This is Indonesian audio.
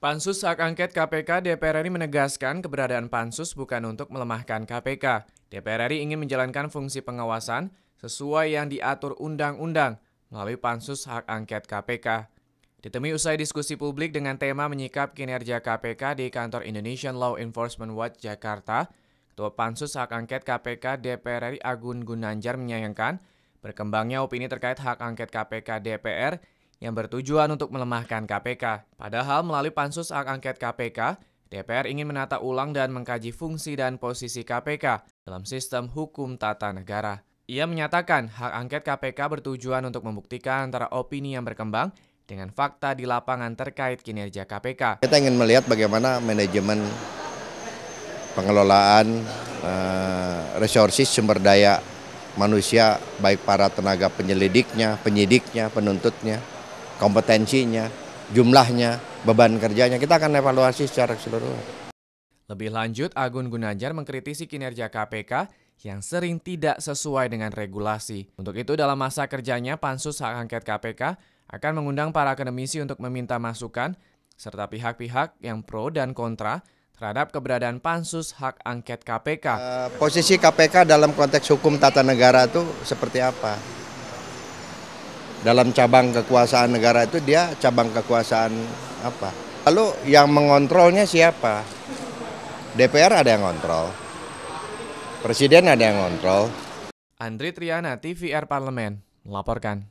Pansus hak angket KPK DPR RI menegaskan keberadaan pansus bukan untuk melemahkan KPK. DPR RI ingin menjalankan fungsi pengawasan sesuai yang diatur undang-undang melalui pansus hak angket KPK. Ditemui usai diskusi publik dengan tema menyikap kinerja KPK di kantor Indonesian Law Enforcement Watch Jakarta, Ketua Pansus Hak Angket KPK DPR RI Agun Gunanjar menyayangkan berkembangnya opini terkait hak angket KPK DPR yang bertujuan untuk melemahkan KPK. Padahal melalui Pansus Hak Angket KPK, DPR ingin menata ulang dan mengkaji fungsi dan posisi KPK dalam sistem hukum tata negara. Ia menyatakan hak angket KPK bertujuan untuk membuktikan antara opini yang berkembang dengan fakta di lapangan terkait kinerja KPK. Kita ingin melihat bagaimana manajemen pengelolaan uh, resources sumber daya manusia baik para tenaga penyelidiknya, penyidiknya, penuntutnya, kompetensinya, jumlahnya, beban kerjanya kita akan evaluasi secara keseluruhan. Lebih lanjut, Agun Gunanjar mengkritisi kinerja KPK yang sering tidak sesuai dengan regulasi. Untuk itu, dalam masa kerjanya, Pansus Hak Angket KPK akan mengundang para akademisi untuk meminta masukan, serta pihak-pihak yang pro dan kontra terhadap keberadaan pansus hak angket KPK. Eh, posisi KPK dalam konteks hukum tata negara itu seperti apa? Dalam cabang kekuasaan negara itu dia cabang kekuasaan apa? Lalu yang mengontrolnya siapa? DPR ada yang kontrol. Presiden ada yang kontrol. Andri Triana, TVR Parlemen, melaporkan.